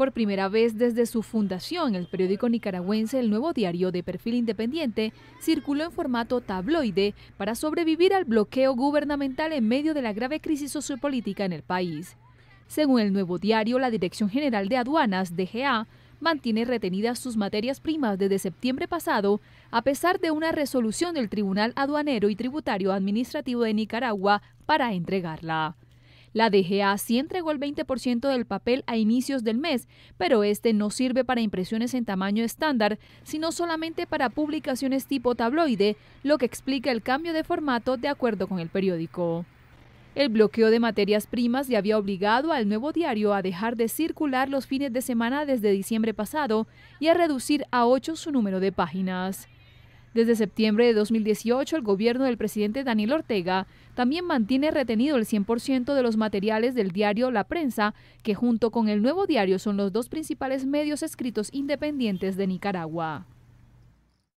Por primera vez desde su fundación, el periódico nicaragüense El Nuevo Diario de perfil independiente circuló en formato tabloide para sobrevivir al bloqueo gubernamental en medio de la grave crisis sociopolítica en el país. Según el Nuevo Diario, la Dirección General de Aduanas, DGA, mantiene retenidas sus materias primas desde septiembre pasado, a pesar de una resolución del Tribunal Aduanero y Tributario Administrativo de Nicaragua para entregarla. La DGA sí entregó el 20% del papel a inicios del mes, pero este no sirve para impresiones en tamaño estándar, sino solamente para publicaciones tipo tabloide, lo que explica el cambio de formato de acuerdo con el periódico. El bloqueo de materias primas le había obligado al nuevo diario a dejar de circular los fines de semana desde diciembre pasado y a reducir a 8 su número de páginas. Desde septiembre de 2018, el gobierno del presidente Daniel Ortega también mantiene retenido el 100% de los materiales del diario La Prensa, que junto con el nuevo diario son los dos principales medios escritos independientes de Nicaragua.